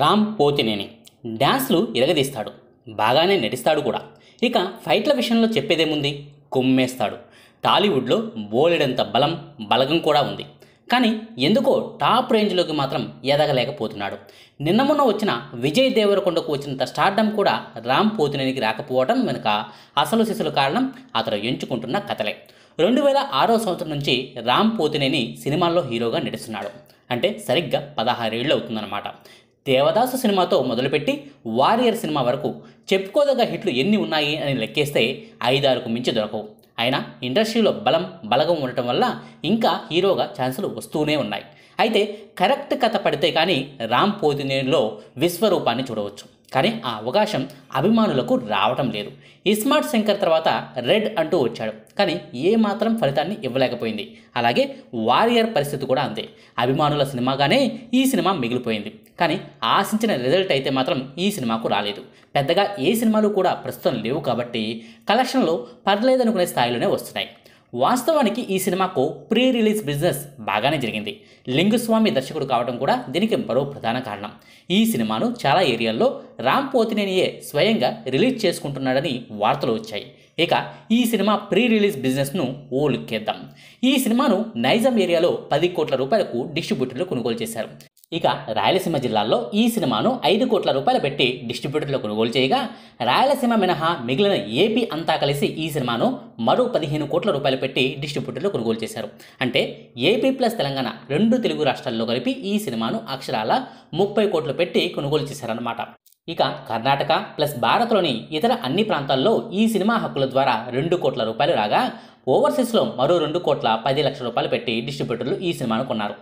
రామ్ పోతినేని డ్యాన్స్లు ఇరగదీస్తాడు బాగానే నటిస్తాడు కూడా ఇక ఫైట్ల విషయంలో చెప్పేదేముంది కుమ్మేస్తాడు టాలీవుడ్లో బోలెడంత బలం బలగం కూడా ఉంది కానీ ఎందుకో టాప్ రేంజ్లోకి మాత్రం ఎదగలేకపోతున్నాడు నిన్న మొన్న వచ్చిన విజయ్ దేవరకొండకు వచ్చినంత స్టార్డం కూడా రామ్ పోతినేనికి రాకపోవడం వెనుక అసలు శిశుల కారణం అతను ఎంచుకుంటున్న కథలే రెండు వేల ఆరో సంవత్సరం నుంచి రామ్ పోతినేని సినిమాల్లో హీరోగా నటిస్తున్నాడు అంటే సరిగ్గా పదహారేళ్ళు అవుతుందన్నమాట దేవదాసు సినిమాతో మొదలుపెట్టి వారియర్ సినిమా వరకు చెప్పుకోదగ్గ హిట్లు ఎన్ని ఉన్నాయి అని లెక్కేస్తే ఐదారుకు మించి దొరకవు అయినా ఇండస్ట్రీలో బలం బలగం ఉండటం వల్ల ఇంకా హీరోగా ఛాన్సులు వస్తూనే ఉన్నాయి అయితే కరెక్ట్ కథ పడితే కానీ రామ్ పోతినేనిలో విశ్వరూపాన్ని చూడవచ్చు కానీ ఆ అవకాశం అభిమానులకు రావటం లేదు ఇస్మార్ట్ శంకర్ తర్వాత రెడ్ అంటూ వచ్చాడు కానీ ఏ మాత్రం ఫలితాన్ని ఇవ్వలేకపోయింది అలాగే వారియర్ పరిస్థితి కూడా అంతే అభిమానుల సినిమాగానే ఈ సినిమా మిగిలిపోయింది కానీ ఆశించిన రిజల్ట్ అయితే మాత్రం ఈ సినిమాకు రాలేదు పెద్దగా ఏ సినిమాలు కూడా ప్రస్తుతం లేవు కాబట్టి కలెక్షన్లు పర్లేదనుకునే స్థాయిలోనే వస్తున్నాయి వాస్తవానికి ఈ సినిమాకు ప్రీ రిలీజ్ బిజినెస్ బాగానే జరిగింది లింగుస్వామి దర్శకుడు కావడం కూడా దీనికి మరో ప్రధాన కారణం ఈ సినిమాను చాలా ఏరియాల్లో రామ్ పోతినేనియే స్వయంగా రిలీజ్ చేసుకుంటున్నాడని వార్తలు వచ్చాయి ఇక ఈ సినిమా ప్రీ రిలీజ్ బిజినెస్ను ఓ లుక్కేద్దాం ఈ సినిమాను నైజాం ఏరియాలో పది కోట్ల రూపాయలకు డిస్ట్రిబ్యూటర్లు కొనుగోలు చేశారు ఇక రాయలసీమ జిల్లాల్లో ఈ సినిమాను ఐదు కోట్ల రూపాయలు పెట్టి డిస్ట్రిబ్యూటర్లు కొనుగోలు చేయగా రాయలసీమ మినహా మిగిలిన ఏపీ అంతా కలిసి ఈ సినిమాను మరో పదిహేను కోట్ల రూపాయలు పెట్టి డిస్ట్రిబ్యూటర్లు కొనుగోలు చేశారు అంటే ఏపీ ప్లస్ తెలంగాణ రెండు తెలుగు రాష్ట్రాల్లో కలిపి ఈ సినిమాను అక్షరాల ముప్పై కోట్లు పెట్టి కొనుగోలు చేశారన్నమాట ఇక కర్ణాటక ప్లస్ భారత్లోని ఇతర అన్ని ప్రాంతాల్లో ఈ సినిమా హక్కుల ద్వారా రెండు కోట్ల రూపాయలు రాగా ఓవర్సీస్లో మరో రెండు కోట్ల పది లక్షల రూపాయలు పెట్టి డిస్ట్రిబ్యూటర్లు ఈ సినిమాను కొన్నారు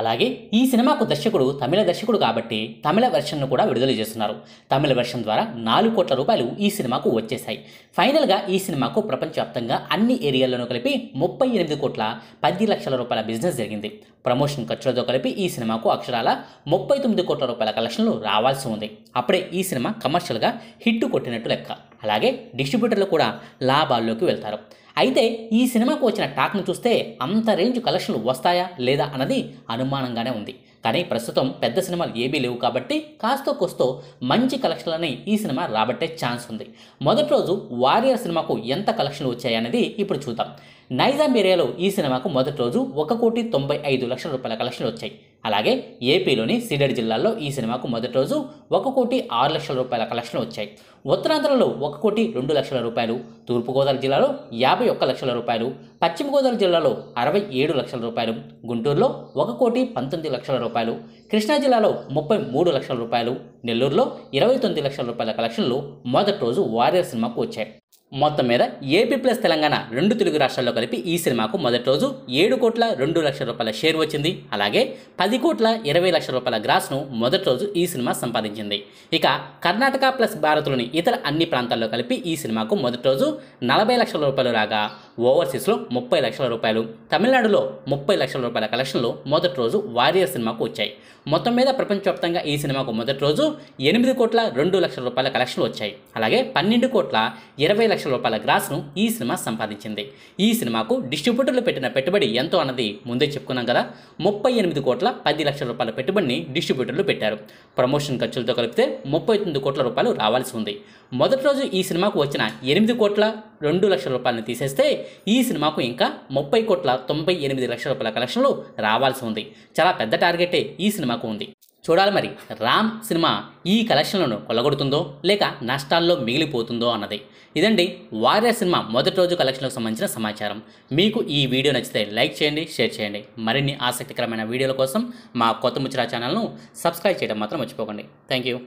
అలాగే ఈ సినిమాకు దర్శకుడు తమిళ దర్శకుడు కాబట్టి తమిళ వెర్షన్ను కూడా విడుదల చేస్తున్నారు తమిళ వెర్షన్ ద్వారా నాలుగు కోట్ల రూపాయలు ఈ సినిమాకు వచ్చేశాయి ఫైనల్గా ఈ సినిమాకు ప్రపంచవ్యాప్తంగా అన్ని ఏరియాల్లోనూ కలిపి ముప్పై ఎనిమిది కోట్ల పది లక్షల రూపాయల బిజినెస్ జరిగింది ప్రమోషన్ ఖర్చులతో కలిపి ఈ సినిమాకు అక్షరాల ముప్పై తొమ్మిది కోట్ల రూపాయల కలెక్షన్లు రావాల్సి ఉంది అప్పుడే ఈ సినిమా కమర్షియల్గా హిట్ కొట్టినట్టు లెక్క అలాగే డిస్ట్రిబ్యూటర్లు కూడా లాభాల్లోకి వెళ్తారు అయితే ఈ సినిమాకు వచ్చిన టాక్ను చూస్తే అంత రేంజ్ కలెక్షన్లు వస్తాయా లేదా అన్నది అనుమానంగానే ఉంది కానీ ప్రస్తుతం పెద్ద సినిమాలు ఏమీ లేవు కాబట్టి కాస్త కోస్తో మంచి కలెక్షన్లని ఈ సినిమా రాబట్టే ఛాన్స్ ఉంది మొదటి రోజు వారియర్ సినిమాకు ఎంత కలెక్షన్లు వచ్చాయనేది ఇప్పుడు చూద్దాం నైజామ్ ఏరియాలో ఈ సినిమాకు మొదటి రోజు ఒక కోటి తొంభై ఐదు లక్షల రూపాయల కలెక్షన్లు వచ్చాయి అలాగే ఏపీలోని సిడెడ్ జిల్లాల్లో ఈ సినిమాకు మొదటి రోజు ఒక కోటి ఆరు లక్షల రూపాయల కలెక్షన్లు వచ్చాయి ఉత్తరాంధ్రలో ఒక కోటి రెండు లక్షల రూపాయలు తూర్పుగోదావరి జిల్లాలో యాభై ఒక్క లక్షల రూపాయలు పశ్చిమ గోదావరి జిల్లాలో అరవై ఏడు లక్షల రూపాయలు గుంటూరులో ఒక కోటి పంతొమ్మిది లక్షల రూపాయలు కృష్ణా జిల్లాలో ముప్పై మూడు లక్షల రూపాయలు నెల్లూరులో ఇరవై తొమ్మిది లక్షల రూపాయల కలెక్షన్లు మొదటి రోజు వారియర్ సినిమాకు వచ్చాయి మొత్తం మీద ఏపీ ప్లస్ తెలంగాణ రెండు తెలుగు రాష్ట్రాల్లో కలిపి ఈ సినిమాకు మొదటి రోజు ఏడు కోట్ల రెండు లక్షల రూపాయల షేర్ వచ్చింది అలాగే పది కోట్ల ఇరవై లక్షల రూపాయల గ్రాస్ను మొదటి రోజు ఈ సినిమా సంపాదించింది ఇక కర్ణాటక ప్లస్ భారత్లోని ఇతర అన్ని ప్రాంతాల్లో కలిపి ఈ సినిమాకు మొదటి రోజు నలభై లక్షల రూపాయలు రాగా ఓవర్సీస్లో ముప్పై లక్షల రూపాయలు తమిళనాడులో ముప్పై లక్షల రూపాయల కలెక్షన్లు మొదటి రోజు వారియర్ సినిమాకు వచ్చాయి మొత్తం మీద ప్రపంచవ్యాప్తంగా ఈ సినిమాకు మొదటి రోజు ఎనిమిది కోట్ల రెండు లక్షల రూపాయల కలెక్షన్లు వచ్చాయి అలాగే పన్నెండు కోట్ల ఇరవై లక్షల రూపాయల గ్రాస్ను ఈ సినిమా సంపాదించింది ఈ సినిమాకు డిస్ట్రిబ్యూటర్లు పెట్టిన పెట్టుబడి ఎంతో అన్నది ముందే చెప్పుకున్నాం కదా ముప్పై ఎనిమిది కోట్ల పది లక్షల రూపాయల పెట్టుబడిని డిస్ట్రిబ్యూటర్లు పెట్టారు ప్రమోషన్ ఖర్చులతో కలిపితే ముప్పై తొమ్మిది కోట్ల రూపాయలు రావాల్సి ఉంది మొదటి రోజు ఈ సినిమాకు వచ్చిన ఎనిమిది కోట్ల రెండు లక్షల రూపాయలను తీసేస్తే ఈ సినిమాకు ఇంకా ముప్పై కోట్ల తొంభై ఎనిమిది లక్షల రూపాయల కలెక్షన్లు రావాల్సి ఉంది చాలా పెద్ద టార్గెటే ఈ సినిమాకు ఉంది చూడాలి మరి రామ్ సినిమా ఈ కలెక్షన్లను కొలగొడుతుందో లేక నష్టాల్లో మిగిలిపోతుందో అన్నది ఇదండి వారియర్ సినిమా మొదటి రోజు కలెక్షన్లకు సంబంధించిన సమాచారం మీకు ఈ వీడియో నచ్చితే లైక్ చేయండి షేర్ చేయండి మరిన్ని ఆసక్తికరమైన వీడియోల కోసం మా కొత్త ముచ్చరా ఛానల్ను సబ్స్క్రైబ్ చేయడం మాత్రం మర్చిపోకండి థ్యాంక్ యూ